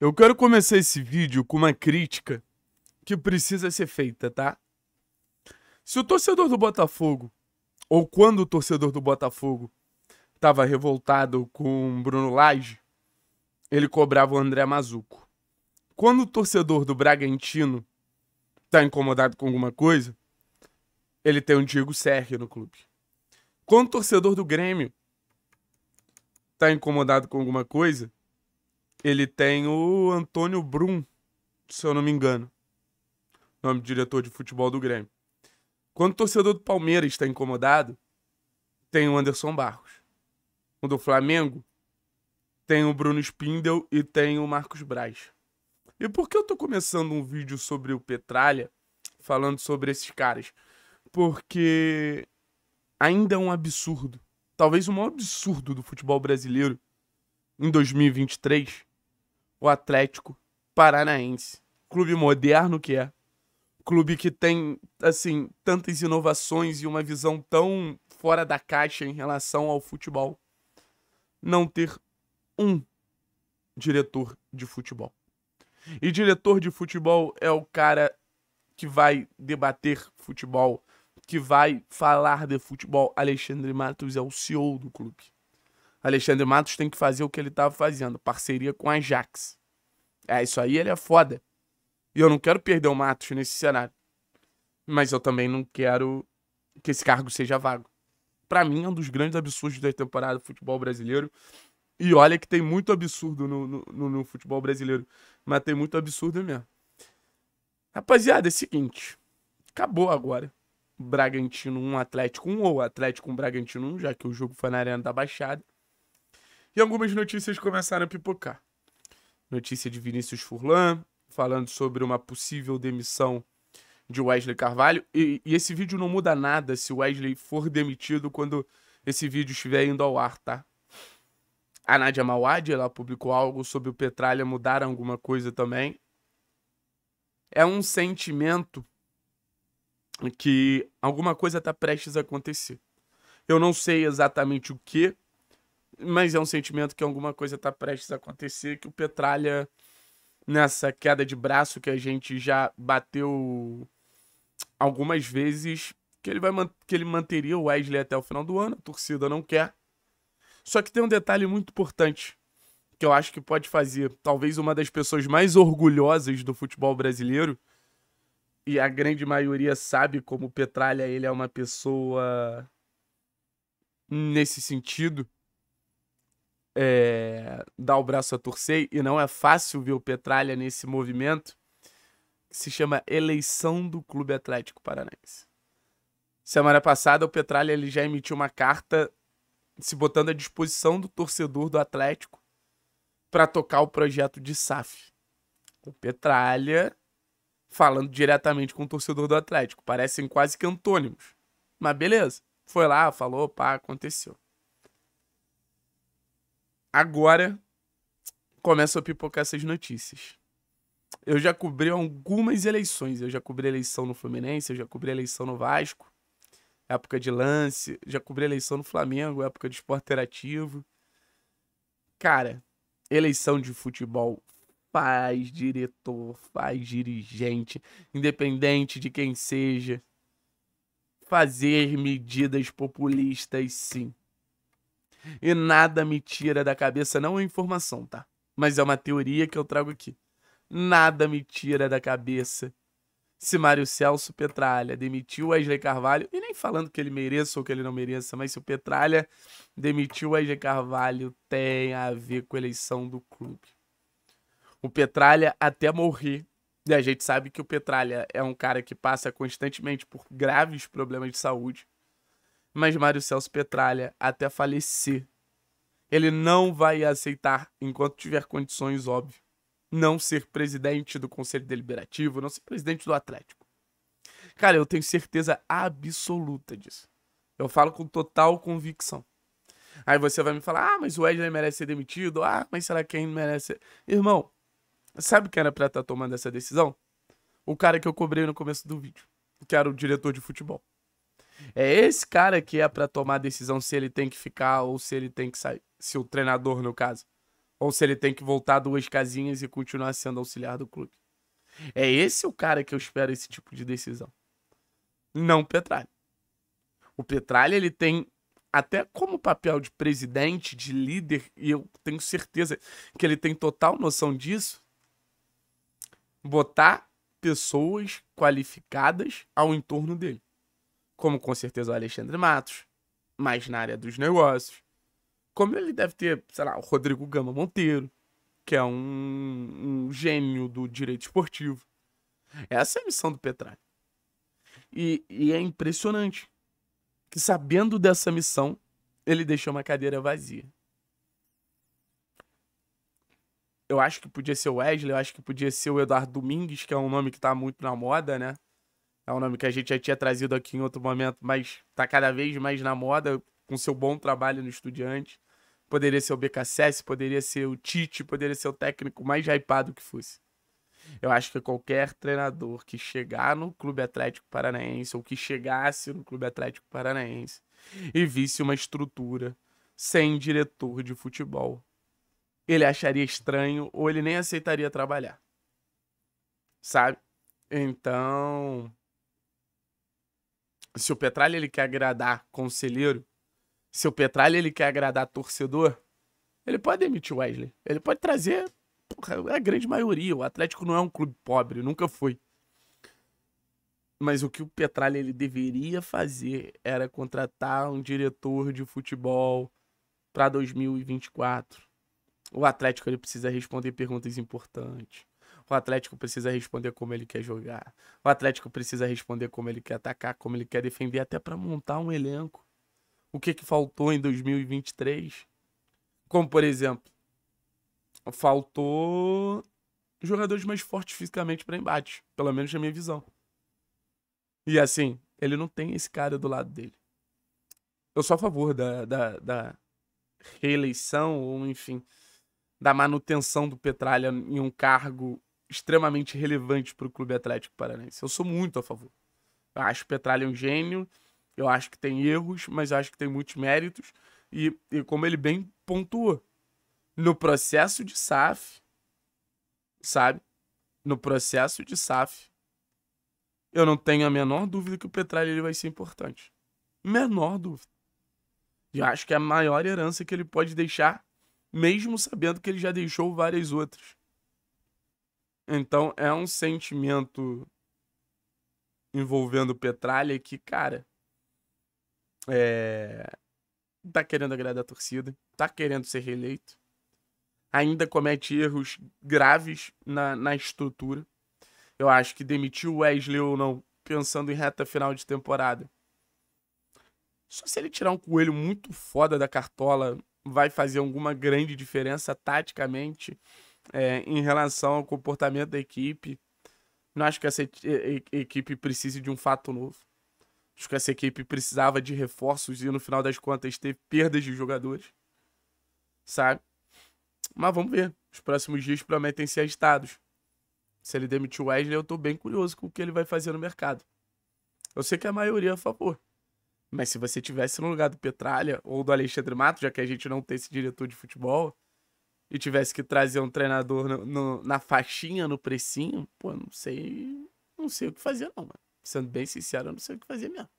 Eu quero começar esse vídeo com uma crítica que precisa ser feita, tá? Se o torcedor do Botafogo, ou quando o torcedor do Botafogo estava revoltado com Bruno Lage, ele cobrava o André Mazuco. Quando o torcedor do Bragantino tá incomodado com alguma coisa, ele tem o Diego Serri no clube. Quando o torcedor do Grêmio tá incomodado com alguma coisa, ele tem o Antônio Brum, se eu não me engano. Nome do diretor de futebol do Grêmio. Quando o torcedor do Palmeiras está incomodado, tem o Anderson Barros. O do Flamengo tem o Bruno Spindel e tem o Marcos Braz. E por que eu tô começando um vídeo sobre o Petralha, falando sobre esses caras? Porque ainda é um absurdo. Talvez o maior absurdo do futebol brasileiro em 2023 o Atlético Paranaense. Clube moderno que é. Clube que tem, assim, tantas inovações e uma visão tão fora da caixa em relação ao futebol. Não ter um diretor de futebol. E diretor de futebol é o cara que vai debater futebol, que vai falar de futebol. Alexandre Matos é o CEO do clube. Alexandre Matos tem que fazer o que ele estava tá fazendo, parceria com a Ajax. É, isso aí ele é foda. E eu não quero perder o Matos nesse cenário. Mas eu também não quero que esse cargo seja vago. Para mim, é um dos grandes absurdos da temporada do futebol brasileiro. E olha que tem muito absurdo no, no, no, no futebol brasileiro. Mas tem muito absurdo mesmo. Rapaziada, é o seguinte. Acabou agora. Bragantino 1, Atlético 1 ou Atlético 1, Bragantino 1, já que o jogo foi na Arena da Baixada. E algumas notícias começaram a pipocar. Notícia de Vinícius Furlan, falando sobre uma possível demissão de Wesley Carvalho. E, e, esse vídeo não muda nada se Wesley for demitido quando esse vídeo estiver indo ao ar, tá? A Nadia Mawad, ela publicou algo sobre o Petralha mudar alguma coisa também. É um sentimento que alguma coisa está prestes a acontecer. Eu não sei exatamente o que, mas é um sentimento que alguma coisa está prestes a acontecer, que o Petralha, nessa queda de braço que a gente já bateu algumas vezes, que ele, vai, que ele manteria o Wesley até o final do ano, a torcida não quer. Só que tem um detalhe muito importante, que eu acho que pode fazer talvez uma das pessoas mais orgulhosas do futebol brasileiro, e a grande maioria sabe como o Petralha ele é uma pessoa nesse sentido, é, dar o braço a torcer, e não é fácil ver o Petralha nesse movimento, que se chama Eleição do Clube Atlético Paranaense. Semana passada, o Petralha ele já emitiu uma carta se botando à disposição do torcedor do Atlético para tocar o projeto de SAF. O Petralha falando diretamente com o torcedor do Atlético. Parecem quase que antônimos. Mas beleza. Foi lá, falou, pá, aconteceu. Agora começa a pipocar essas notícias. Eu já cobri algumas eleições. Eu já cobri eleição no Fluminense, eu já cobri eleição no Vasco, época de lance, já cobri eleição no Flamengo, época de esporte interativo. Cara, eleição de futebol faz diretor, faz dirigente, independente de quem seja, fazer medidas populistas, sim. E nada me tira da cabeça, não é informação, tá? Mas é uma teoria que eu trago aqui. Nada me tira da cabeça se Mário Celso Petralha demitiu Wesley Carvalho, e nem falando que ele mereça ou que ele não mereça, mas se o Petralha demitiu Wesley Carvalho, tem a ver com a eleição do clube. O Petralha até morrer, e a gente sabe que o Petralha é um cara que passa constantemente por graves problemas de saúde mas Mário Celso Petralha, até falecer, ele não vai aceitar, enquanto tiver condições, óbvio, não ser presidente do Conselho Deliberativo, não ser presidente do Atlético. Cara, eu tenho certeza absoluta disso. Eu falo com total convicção. Aí você vai me falar, ah, mas o Wesley merece ser demitido, ah, mas será que quem merece. Irmão, sabe quem era pra estar tá tomando essa decisão? O cara que eu cobrei no começo do vídeo, que era o diretor de futebol. É esse cara que é para tomar a decisão se ele tem que ficar ou se ele tem que sair. Se o treinador, no caso. Ou se ele tem que voltar duas casinhas e continuar sendo auxiliar do clube. É esse o cara que eu espero esse tipo de decisão. Não o Petralha. O Petralha, ele tem até como papel de presidente, de líder, e eu tenho certeza que ele tem total noção disso, botar pessoas qualificadas ao entorno dele como com certeza o Alexandre Matos, mais na área dos negócios. Como ele deve ter, sei lá, o Rodrigo Gama Monteiro, que é um, um gênio do direito esportivo. Essa é a missão do Petralha. E, e é impressionante que, sabendo dessa missão, ele deixou uma cadeira vazia. Eu acho que podia ser o Wesley, eu acho que podia ser o Eduardo Domingues, que é um nome que tá muito na moda, né? É um nome que a gente já tinha trazido aqui em outro momento, mas tá cada vez mais na moda, com seu bom trabalho no Estudiante. Poderia ser o BKSS, poderia ser o Tite, poderia ser o técnico mais hypado que fosse. Eu acho que qualquer treinador que chegar no Clube Atlético Paranaense, ou que chegasse no Clube Atlético Paranaense, e visse uma estrutura sem diretor de futebol, ele acharia estranho ou ele nem aceitaria trabalhar. Sabe? Então, se o Petralha ele quer agradar conselheiro, se o Petralha ele quer agradar torcedor, ele pode demitir o Wesley. Ele pode trazer porra, é a grande maioria. O Atlético não é um clube pobre, nunca foi. Mas o que o Petralha ele deveria fazer era contratar um diretor de futebol para 2024. O Atlético ele precisa responder perguntas importantes. O Atlético precisa responder como ele quer jogar. O Atlético precisa responder como ele quer atacar, como ele quer defender, até para montar um elenco. O que, que faltou em 2023? Como, por exemplo, faltou jogadores mais fortes fisicamente para embate, pelo menos na minha visão. E assim, ele não tem esse cara do lado dele. Eu sou a favor da, da, da reeleição, ou enfim, da manutenção do Petralha em um cargo extremamente relevante para o Clube Atlético Paranaense. Eu sou muito a favor. Eu acho o Petralha um gênio, eu acho que tem erros, mas acho que tem muitos méritos. E, e como ele bem pontuou, no processo de SAF, sabe? No processo de SAF, eu não tenho a menor dúvida que o Petralha ele vai ser importante. Menor dúvida. E acho que é a maior herança que ele pode deixar, mesmo sabendo que ele já deixou várias outras. Então é um sentimento envolvendo Petralha que, cara, é... tá querendo agradar a torcida, tá querendo ser reeleito, ainda comete erros graves na, na estrutura. Eu acho que demitiu o Wesley ou não, pensando em reta final de temporada. Só se ele tirar um coelho muito foda da cartola, vai fazer alguma grande diferença taticamente é, em relação ao comportamento da equipe. Não acho que essa equipe precise de um fato novo. Acho que essa equipe precisava de reforços e no final das contas teve perdas de jogadores. Sabe? Mas vamos ver. Os próximos dias prometem ser agitados. Se ele demitiu o Wesley, eu tô bem curioso com o que ele vai fazer no mercado. Eu sei que a maioria é a favor. Mas se você tivesse no lugar do Petralha ou do Alexandre Matos, já que a gente não tem esse diretor de futebol, e tivesse que trazer um treinador no, no, na faixinha, no precinho, pô, não sei. Não sei o que fazer, não, mano. Sendo bem sincero, eu não sei o que fazer mesmo.